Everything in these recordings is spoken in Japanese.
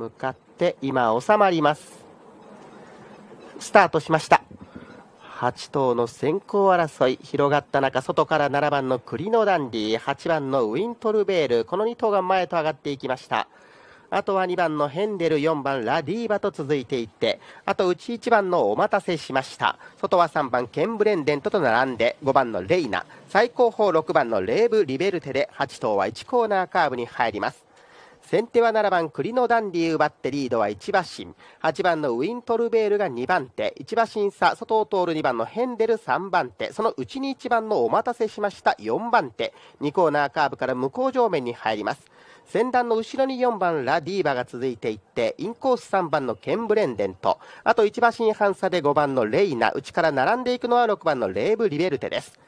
向かって今収まりますスタートしました8頭の先行争い広がった中外から7番のクリノダンディ8番のウィントルベールこの2頭が前と上がっていきましたあとは2番のヘンデル、4番ラディーバと続いていって、あと内1番のお待たせしました。外は3番ケンブレンデントと並んで、5番のレイナ、最高峰6番のレーブ・リベルテで、8頭は1コーナーカーブに入ります。先手は7番栗のダンディー奪ってリードは1馬身8番のウィントルベールが2番手1馬身差外を通る2番のヘンデル3番手そのうちに1番のお待たせしました4番手2コーナーカーブから向こう上面に入ります先段の後ろに4番ラディーバが続いていってインコース3番のケンブレンデンとあと1馬身半差で5番のレイナ内から並んでいくのは6番のレーブ・リベルテです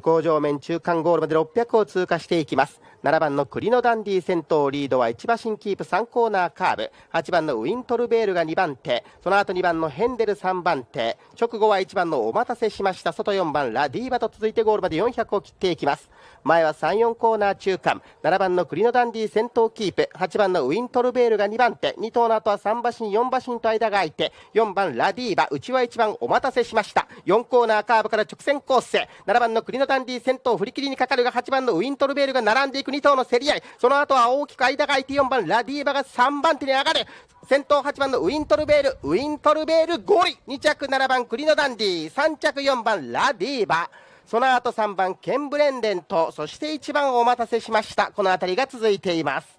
向上面中間ゴールまで600を通過していきます7番の栗のダンディ先頭リードは1馬身キープ3コーナーカーブ8番のウィントルベールが2番手その後2番のヘンデル3番手直後は1番のお待たせしました外4番ラディーバと続いてゴールまで400を切っていきます前は34コーナー中間7番の栗のダンディ先頭キープ8番のウィントルベールが2番手2頭の後は3馬身4馬身と間が空いて4番ラディーバ内は1番お待たせしました4コーナーカーブから直線コース7番の栗のダンディ先頭振り切りにかかるが8番のウィントルベールが並んでいく2頭の競り合いその後は大きく間が空いて4番ラディーバが3番手に上がる先頭8番のウィントルベールウィントルベール5位2着7番クリノダンディ3着4番ラディーバその後3番ケンブレンデンとそして1番をお待たせしましたこの辺りが続いています